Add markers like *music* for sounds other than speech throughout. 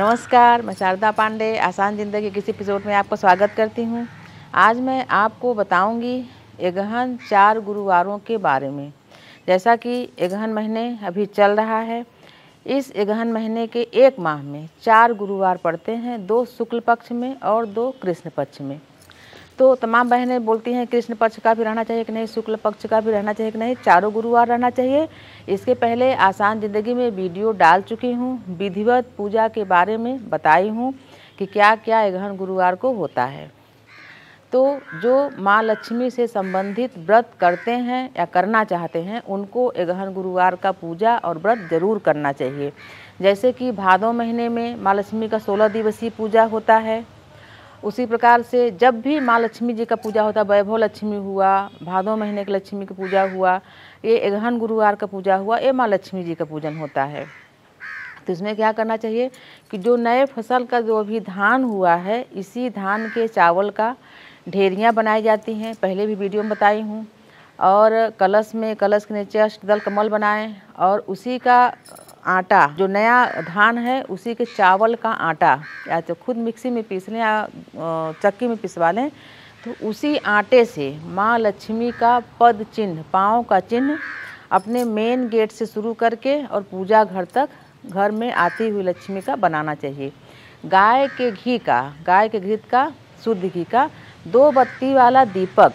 नमस्कार मैं शारदा पांडे आसान ज़िंदगी किस एपिसोड में आपका स्वागत करती हूँ आज मैं आपको बताऊँगी एगहन चार गुरुवारों के बारे में जैसा कि एगहन महीने अभी चल रहा है इस एगहन महीने के एक माह में चार गुरुवार पड़ते हैं दो शुक्ल पक्ष में और दो कृष्ण पक्ष में तो तमाम बहनें बोलती हैं कृष्ण पक्ष का भी रहना चाहिए कि नहीं शुक्ल पक्ष का भी रहना चाहिए कि नहीं चारों गुरुवार रहना चाहिए इसके पहले आसान ज़िंदगी में वीडियो डाल चुकी हूँ विधिवत पूजा के बारे में बताई हूँ कि क्या क्या ग्रहण गुरुवार को होता है तो जो माँ लक्ष्मी से संबंधित व्रत करते हैं या करना चाहते हैं उनको एगहन गुरुवार का पूजा और व्रत जरूर करना चाहिए जैसे कि भादो महीने में माँ लक्ष्मी का सोलह दिवसीय पूजा होता है उसी प्रकार से जब भी माँ लक्ष्मी जी का पूजा होता वैभव लक्ष्मी हुआ भादो महीने की लक्ष्मी की पूजा हुआ ये एगहन गुरुवार का पूजा हुआ ये माँ लक्ष्मी जी का पूजन होता है तो इसमें क्या करना चाहिए कि जो नए फसल का जो अभी धान हुआ है इसी धान के चावल का ढेरियाँ बनाई जाती हैं पहले भी वीडियो में बताई हूँ और कलश में कलश के नीचे अष्टदल कमल बनाएं और उसी का आटा जो नया धान है उसी के चावल का आटा या तो खुद मिक्सी में पीस लें या चक्की में पिसवा लें तो उसी आटे से माँ लक्ष्मी का पद चिन्ह पाँव का चिन्ह अपने मेन गेट से शुरू करके और पूजा घर तक घर में आती हुई लक्ष्मी का बनाना चाहिए गाय के घी का गाय के घी का शुद्ध घी का दो बत्ती वाला दीपक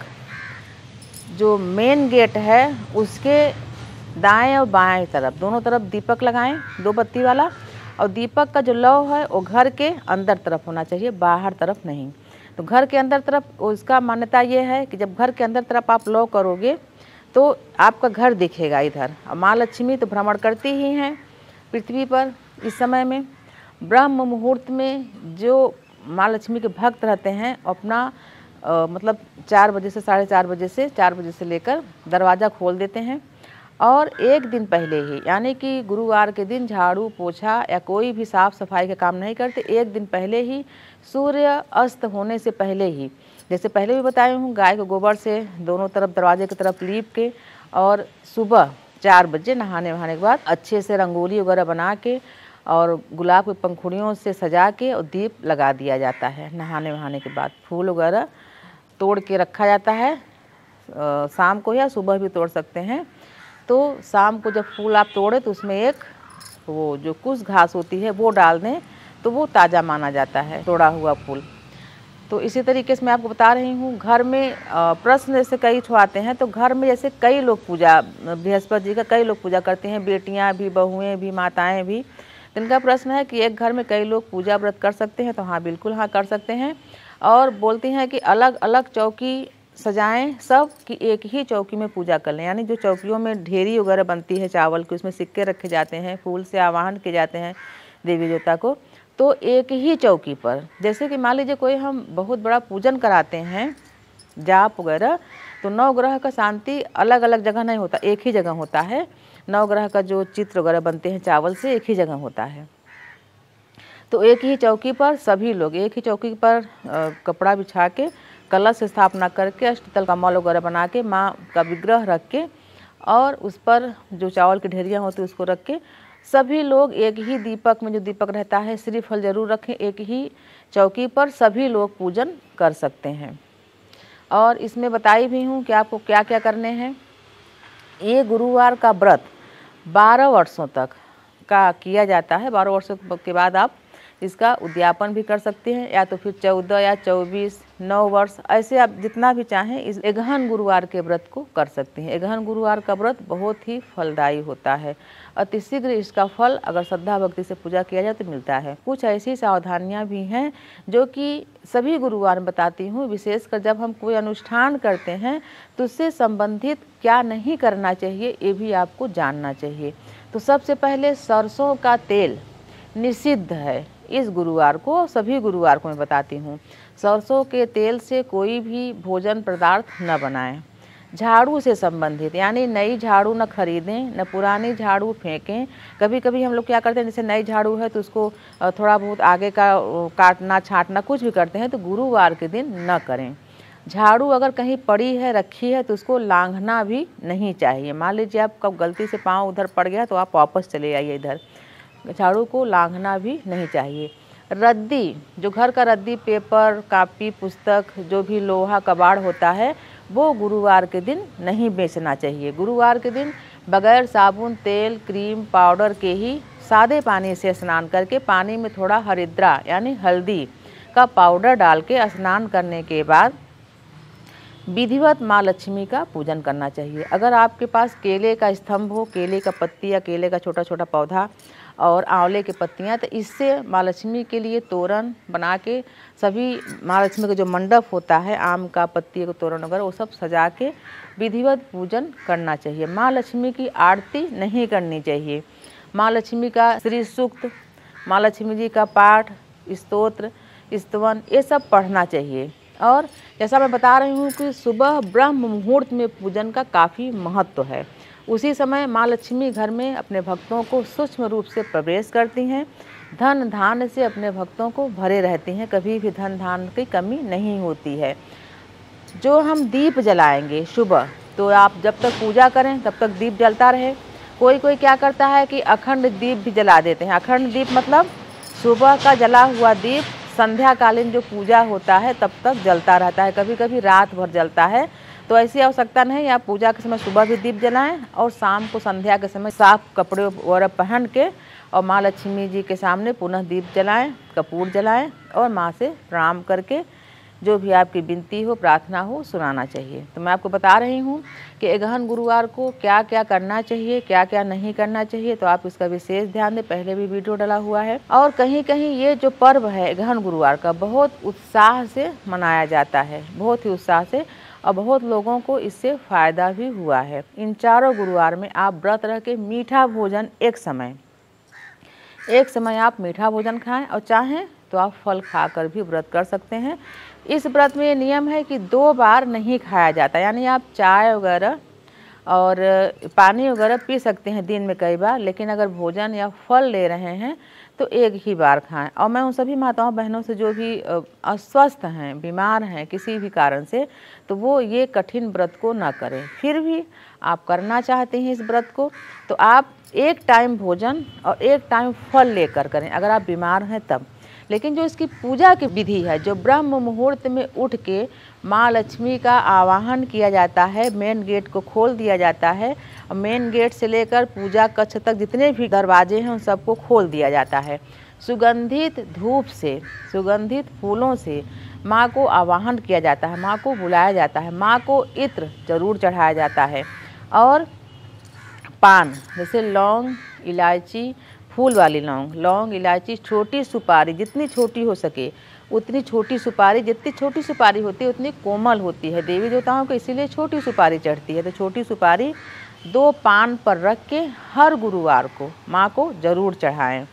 जो मेन गेट है उसके दाएं और बाएं तरफ दोनों तरफ दीपक लगाएं दो बत्ती वाला और दीपक का जो लौ है वो घर के अंदर तरफ होना चाहिए बाहर तरफ नहीं तो घर के अंदर तरफ उसका मान्यता ये है कि जब घर के अंदर तरफ आप लौ करोगे तो आपका घर दिखेगा इधर और माँ लक्ष्मी तो भ्रमण करती ही हैं पृथ्वी पर इस समय में ब्रह्म मुहूर्त में जो माँ लक्ष्मी के भक्त रहते हैं अपना आ, मतलब चार बजे से साढ़े चार बजे से चार बजे से लेकर दरवाज़ा खोल देते हैं और एक दिन पहले ही यानी कि गुरुवार के दिन झाड़ू पोछा या कोई भी साफ़ सफाई का काम नहीं करते एक दिन पहले ही सूर्य अस्त होने से पहले ही जैसे पहले भी बताई हूँ गाय के गोबर से दोनों तरफ दरवाजे की तरफ लीप के और सुबह चार बजे नहाने वहाने के बाद अच्छे से रंगोली वगैरह बना के और गुलाब की पंखुड़ियों से सजा के और दीप लगा दिया जाता है नहाने वहाने के बाद फूल वगैरह तोड़ के रखा जाता है शाम को या सुबह भी तोड़ सकते हैं तो शाम को जब फूल आप तोड़े तो उसमें एक वो जो कुछ घास होती है वो डाल दें तो वो ताज़ा माना जाता है तोड़ा हुआ फूल तो इसी तरीके से मैं आपको बता रही हूँ घर में प्रश्न जैसे कई छुआते हैं तो घर में जैसे कई लोग पूजा बृहस्पति जी का कई लोग पूजा करते हैं बेटियाँ भी बहुएँ भी माताएँ भी तो इनका प्रश्न है कि एक घर में कई लोग पूजा व्रत कर सकते हैं तो हाँ बिल्कुल हाँ कर सकते हैं और बोलती हैं कि अलग अलग चौकी सजाएं सब कि एक ही चौकी में पूजा कर लें यानी जो चौकियों में ढेरी वगैरह बनती है चावल की उसमें सिक्के रखे जाते हैं फूल से आवाहन किए जाते हैं देवी देवता को तो एक ही चौकी पर जैसे कि मान लीजिए कोई हम बहुत बड़ा पूजन कराते हैं जाप वगैरह तो नौ ग्रह का शांति अलग अलग जगह नहीं होता एक ही जगह होता है नौ ग्रह का जो चित्र वगैरह बनते हैं चावल से एक ही जगह होता है तो एक ही चौकी पर सभी लोग एक ही चौकी पर आ, कपड़ा बिछा के कलश स्थापना करके अष्टतल का मॉल वगैरह बना के माँ का विग्रह रख के और उस पर जो चावल की ढेरियाँ होती है उसको रख के सभी लोग एक ही दीपक में जो दीपक रहता है श्रीफल जरूर रखें एक ही चौकी पर सभी लोग पूजन कर सकते हैं और इसमें बताई भी हूँ कि आपको क्या क्या करने हैं ये गुरुवार का व्रत बारह वर्षों तक का किया जाता है बारह वर्षों के बाद आप इसका उद्यापन भी कर सकते हैं या तो फिर चौदह या चौबीस नौ वर्ष ऐसे आप जितना भी चाहें इस एगहन गुरुवार के व्रत को कर सकते हैं एगहन गुरुवार का व्रत बहुत ही फलदायी होता है अतिशीघ्र इसका फल अगर श्रद्धा भक्ति से पूजा किया जाए तो मिलता है कुछ ऐसी सावधानियां भी हैं जो कि सभी गुरुवार में बताती हूँ विशेषकर जब हम कोई अनुष्ठान करते हैं तो उससे संबंधित क्या नहीं करना चाहिए ये भी आपको जानना चाहिए तो सबसे पहले सरसों का तेल निषिद्ध है इस गुरुवार को सभी गुरुवार को मैं बताती हूँ सरसों के तेल से कोई भी भोजन पदार्थ न बनाएं झाड़ू से संबंधित यानी नई झाड़ू न खरीदें न पुरानी झाड़ू फेंकें कभी कभी हम लोग क्या करते हैं जैसे नई झाड़ू है तो उसको थोड़ा बहुत आगे का काटना छाँटना कुछ भी करते हैं तो गुरुवार के दिन न करें झाड़ू अगर कहीं पड़ी है रखी है तो उसको लांघना भी नहीं चाहिए मान लीजिए आप कब गलती से पाँव उधर पड़ गया तो आप वापस चले आइए इधर झाड़ू को लांघना भी नहीं चाहिए रद्दी जो घर का रद्दी पेपर कापी पुस्तक जो भी लोहा कबाड़ होता है वो गुरुवार के दिन नहीं बेचना चाहिए गुरुवार के दिन बगैर साबुन तेल क्रीम पाउडर के ही सादे पानी से स्नान करके पानी में थोड़ा हरिद्रा यानी हल्दी का पाउडर डाल के स्नान करने के बाद विधिवत माँ लक्ष्मी का पूजन करना चाहिए अगर आपके पास केले का स्तंभ हो केले का पत्ती या केले का छोटा छोटा पौधा और आंवले की पत्तियाँ तो इससे माँ लक्ष्मी के लिए तोरण बना के सभी माँ लक्ष्मी का जो मंडप होता है आम का पत्ती का तोरण वगैरह वो सब सजा के विधिवत पूजन करना चाहिए माँ लक्ष्मी की आरती नहीं करनी चाहिए माँ लक्ष्मी का श्री सूक्त माँ लक्ष्मी जी का पाठ स्तोत्र स्तवन ये सब पढ़ना चाहिए और जैसा मैं बता रही हूँ कि सुबह ब्रह्म मुहूर्त में पूजन का काफ़ी महत्व है उसी समय माँ लक्ष्मी घर में अपने भक्तों को सूक्ष्म रूप से प्रवेश करती हैं धन धान से अपने भक्तों को भरे रहते हैं कभी भी धन धान की कमी नहीं होती है जो हम दीप जलाएंगे सुबह तो आप जब तक पूजा करें तब तक दीप जलता रहे कोई कोई क्या करता है कि अखंड दीप भी जला देते हैं अखंड दीप मतलब सुबह का जला हुआ दीप संध्याकालीन जो पूजा होता है तब तक जलता रहता है कभी कभी रात भर जलता है तो ऐसी आवश्यकता नहीं आप पूजा के समय सुबह भी दीप जलाएं और शाम को संध्या के समय साफ कपड़े वगैरह पहन के और माँ लक्ष्मी जी के सामने पुनः दीप जलाएं कपूर जलाएं और माँ से प्रणाम करके जो भी आपकी विनती हो प्रार्थना हो सुनाना चाहिए तो मैं आपको बता रही हूँ कि गहन गुरुवार को क्या क्या करना चाहिए क्या क्या नहीं करना चाहिए तो आप इसका विशेष ध्यान दें पहले भी वीडियो डला हुआ है और कहीं कहीं ये जो पर्व है गहन गुरुवार का बहुत उत्साह से मनाया जाता है बहुत ही उत्साह से और बहुत लोगों को इससे फ़ायदा भी हुआ है इन चारों गुरुवार में आप व्रत रह के मीठा भोजन एक समय एक समय आप मीठा भोजन खाएं और चाहें तो आप फल खाकर भी व्रत कर सकते हैं इस व्रत में ये नियम है कि दो बार नहीं खाया जाता यानी आप चाय वगैरह और पानी वगैरह पी सकते हैं दिन में कई बार लेकिन अगर भोजन या फल ले रहे हैं तो एक ही बार खाएं और मैं उन सभी माताओं बहनों से जो भी अस्वस्थ हैं बीमार हैं किसी भी कारण से तो वो ये कठिन व्रत को ना करें फिर भी आप करना चाहते हैं इस व्रत को तो आप एक टाइम भोजन और एक टाइम फल लेकर करें अगर आप बीमार हैं तब लेकिन जो इसकी पूजा की विधि है जो ब्रह्म मुहूर्त में उठ के माँ लक्ष्मी का आवाहन किया जाता है मेन गेट को खोल दिया जाता है मेन गेट से लेकर पूजा कक्ष तक जितने भी दरवाजे हैं उन सबको खोल दिया जाता है सुगंधित धूप से सुगंधित फूलों से माँ को आवाहन किया जाता है माँ को बुलाया जाता है माँ को इत्र जरूर चढ़ाया जाता है और पान जैसे लौंग इलायची फूल वाली लौंग लौंग इलायची छोटी सुपारी जितनी छोटी हो सके उतनी छोटी सुपारी जितनी छोटी सुपारी होती है उतनी कोमल होती है देवी देवताओं को इसीलिए छोटी सुपारी चढ़ती है तो छोटी सुपारी दो पान पर रख के हर गुरुवार को माँ को ज़रूर चढ़ाएं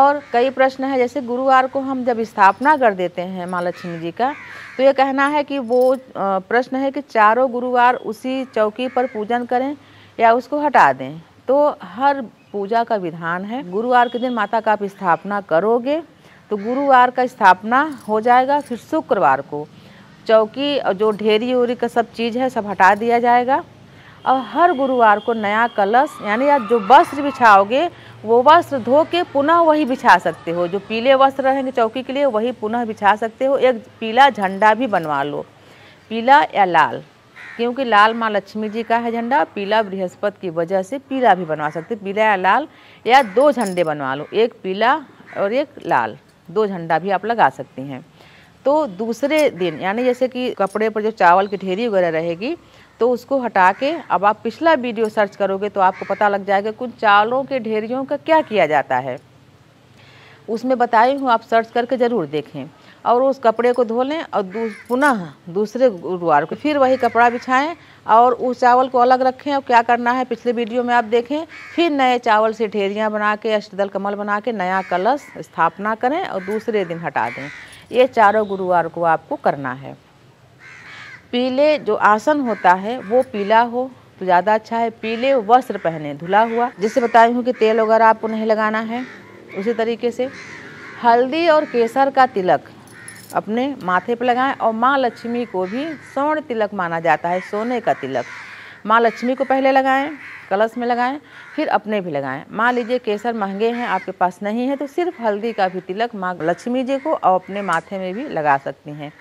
और कई प्रश्न है जैसे गुरुवार को हम जब स्थापना कर देते हैं माँ लक्ष्मी जी का तो ये कहना है कि वो प्रश्न है कि चारों गुरुवार उसी चौकी पर पूजन करें या उसको हटा दें तो हर पूजा का विधान है गुरुवार के दिन माता का आप स्थापना करोगे तो गुरुवार का स्थापना हो जाएगा फिर शुक्रवार को चौकी और जो ढेरी उरी का सब चीज़ है सब हटा दिया जाएगा और हर गुरुवार को नया कलश यानी आप जो वस्त्र बिछाओगे वो वस्त्र धो के पुनः वही बिछा सकते हो जो पीले वस्त्र रहेंगे चौकी के लिए वही पुनः बिछा सकते हो एक पीला झंडा भी बनवा लो पीला या लाल क्योंकि लाल माँ लक्ष्मी जी का है झंडा पीला बृहस्पति की वजह से पीला भी बनवा सकते पीला या लाल या दो झंडे बनवा लो एक पीला और एक लाल दो झंडा भी आप लगा सकती हैं तो दूसरे दिन यानी जैसे कि कपड़े पर जो चावल की ढेरी वगैरह रहेगी तो उसको हटा के अब आप पिछला वीडियो सर्च करोगे तो आपको पता लग जाएगा कि उन चावलों के ढेरियों का क्या किया जाता है उसमें बताई हूँ आप सर्च करके ज़रूर देखें और उस कपड़े को धो लें और दूस, पुनः दूसरे गुरुवार को फिर वही कपड़ा बिछाएं और उस चावल को अलग रखें और क्या करना है पिछले वीडियो में आप देखें फिर नए चावल से ढेरियाँ बना के अष्टदल कमल बना के नया कलश स्थापना करें और दूसरे दिन हटा दें ये चारों गुरुवार को आपको करना है पीले जो आसन होता है वो पीला हो तो ज़्यादा अच्छा है पीले वस्त्र पहने धुला हुआ जिससे बताई हूँ कि तेल वगैरह आपको नहीं लगाना है उसी तरीके से हल्दी और केसर का तिलक अपने माथे पर लगाएं और माँ लक्ष्मी को भी स्वर्ण तिलक माना जाता है सोने का तिलक माँ लक्ष्मी को पहले लगाएं कलश में लगाएं फिर अपने भी लगाएं मान लीजिए केसर महंगे हैं आपके पास नहीं है तो सिर्फ हल्दी का भी तिलक माँ लक्ष्मी जी को और अपने माथे में भी लगा सकती हैं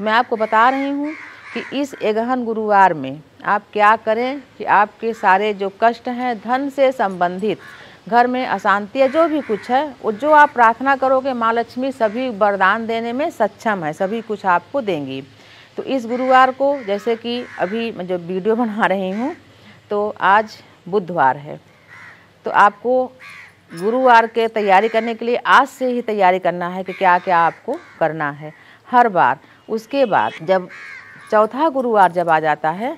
मैं आपको बता रही हूँ कि इस एगहन गुरुवार में आप क्या करें कि आपके सारे जो कष्ट हैं धन से संबंधित घर में अशांति है जो भी कुछ है वो जो आप प्रार्थना करोगे माँ लक्ष्मी सभी वरदान देने में सक्षम है सभी कुछ आपको देंगी तो इस गुरुवार को जैसे कि अभी मैं जो वीडियो *laughs* बना रही हूँ तो आज बुधवार है तो आपको गुरुवार के तैयारी करने के लिए आज से ही तैयारी करना है कि क्या क्या आपको करना है हर बार उसके बाद जब चौथा गुरुवार जब आ जाता है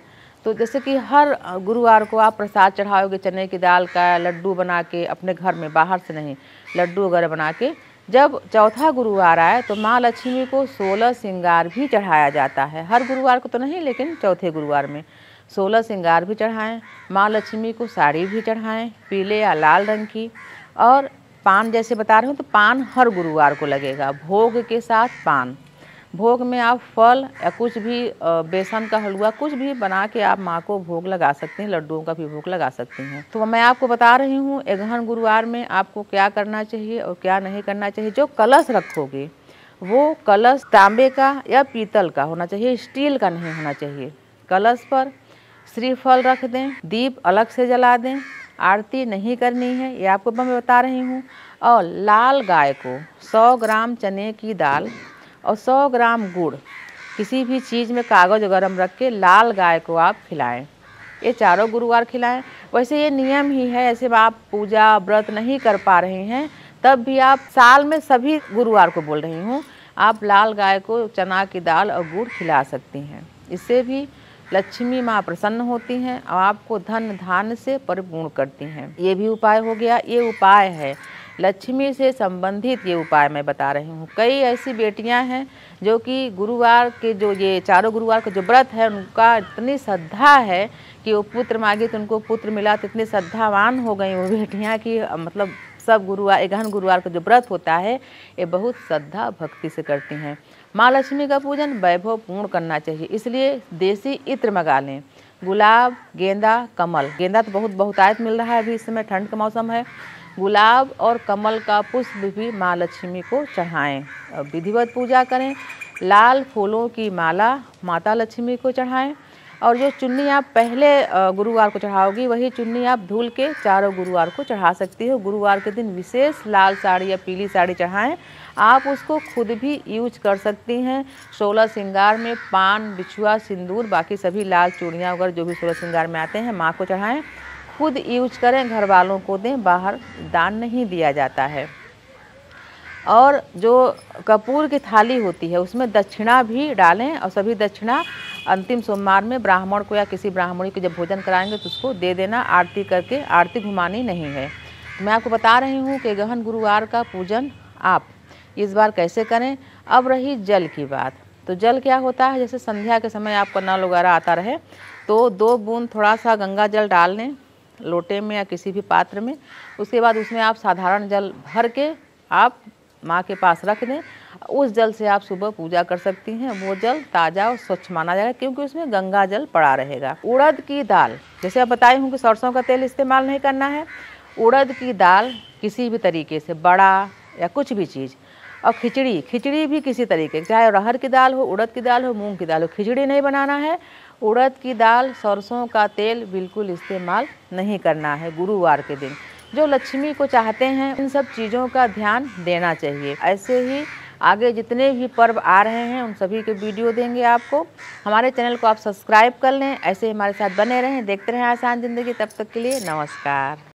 तो जैसे कि हर गुरुवार को आप प्रसाद चढ़ाओगे चने की दाल का लड्डू बना के अपने घर में बाहर से नहीं लड्डू वगैरह बना के जब चौथा गुरुवार आए तो माँ लक्ष्मी को सोलह श्रृंगार भी चढ़ाया जाता है हर गुरुवार को तो नहीं लेकिन चौथे गुरुवार में सोलह श्रृंगार भी चढ़ाएं माँ लक्ष्मी को साड़ी भी चढ़ाएं पीले या लाल रंग की और पान जैसे बता रहे हो तो पान हर गुरुवार को लगेगा भोग के साथ पान भोग में आप फल या कुछ भी बेसन का हलवा कुछ भी बना के आप माँ को भोग लगा सकती हैं लड्डुओं का भी भोग लगा सकती हैं तो मैं आपको बता रही हूँ एगहन गुरुवार में आपको क्या करना चाहिए और क्या नहीं करना चाहिए जो कलश रखोगे वो कलश तांबे का या पीतल का होना चाहिए स्टील का नहीं होना चाहिए कलश पर श्रीफल रख दें दीप अलग से जला दें आरती नहीं करनी है ये आपको मैं बता रही हूँ और लाल गाय को 100 ग्राम चने की दाल और 100 ग्राम गुड़ किसी भी चीज़ में कागज़ गरम रख के लाल गाय को आप खिलाएं ये चारों गुरुवार खिलाएं वैसे ये नियम ही है ऐसे आप पूजा व्रत नहीं कर पा रहे हैं तब भी आप साल में सभी गुरुवार को बोल रही हूँ आप लाल गाय को चना की दाल और गुड़ खिला सकती हैं इससे भी लक्ष्मी माँ प्रसन्न होती हैं और आपको धन धान से परिपूर्ण करती हैं ये भी उपाय हो गया ये उपाय है लक्ष्मी से संबंधित ये उपाय मैं बता रही हूँ कई ऐसी बेटियाँ हैं जो कि गुरुवार के जो ये चारों गुरुवार का जो व्रत है उनका इतनी श्रद्धा है कि वो पुत्र मांगे तो उनको पुत्र मिला तो इतनी श्रद्धावान हो गई वो बेटियाँ कि मतलब सब गुरुवार गहन गुरुवार का जो व्रत होता है ये बहुत श्रद्धा भक्ति से करती हैं माँ लक्ष्मी का पूजन वैभव पूर्ण करना चाहिए इसलिए देसी इत्र मंगा लें गुलाब गेंदा कमल गेंदा तो बहुत बहुत आयत मिल रहा है अभी इस समय ठंड का मौसम है गुलाब और कमल का पुष्प भी माँ लक्ष्मी को चढ़ाएं और विधिवत पूजा करें लाल फूलों की माला माता लक्ष्मी को चढ़ाएं और जो चुन्नी आप पहले गुरुवार को चढ़ाओगी वही चुन्नी आप धूल के चारों गुरुवार को चढ़ा सकती हो गुरुवार के दिन विशेष लाल साड़ी या पीली साड़ी चढ़ाएं आप उसको खुद भी यूज कर सकती हैं सोलह श्रृंगार में पान बिछुआ सिंदूर बाकी सभी लाल चूड़ियाँ वगैरह जो भी सोलह श्रृंगार में आते हैं माँ को चढ़ाएँ खुद यूज करें घर वालों को दें बाहर दान नहीं दिया जाता है और जो कपूर की थाली होती है उसमें दक्षिणा भी डालें और सभी दक्षिणा अंतिम सोमवार में ब्राह्मण को या किसी ब्राह्मणी को जब भोजन कराएंगे तो उसको दे देना आरती करके आरती घुमानी नहीं है मैं आपको बता रही हूँ कि गहन गुरुवार का पूजन आप इस बार कैसे करें अब रही जल की बात तो जल क्या होता है जैसे संध्या के समय आपका नल वगैरह आता रहे तो दो बूंद थोड़ा सा गंगा जल डाल लें लोटे में या किसी भी पात्र में उसके बाद उसमें आप साधारण जल भर के आप माँ के पास रख दें उस जल से आप सुबह पूजा कर सकती हैं वो जल ताज़ा और स्वच्छ माना जाएगा क्योंकि उसमें गंगा जल पड़ा रहेगा उड़द की दाल जैसे आप बताई हूँ कि सरसों का तेल इस्तेमाल नहीं करना है उड़द की दाल किसी भी तरीके से बड़ा या कुछ भी चीज़ और खिचड़ी खिचड़ी भी किसी तरीके चाहे रहर की दाल हो उड़द की दाल हो मूंग की दाल हो खिचड़ी नहीं बनाना है उड़द की दाल सरसों का तेल बिल्कुल इस्तेमाल नहीं करना है गुरुवार के दिन जो लक्ष्मी को चाहते हैं इन सब चीज़ों का ध्यान देना चाहिए ऐसे ही आगे जितने भी पर्व आ रहे हैं उन सभी के वीडियो देंगे आपको हमारे चैनल को आप सब्सक्राइब कर लें ऐसे हमारे साथ बने रहें देखते रहें आसान ज़िंदगी तब तक के लिए नमस्कार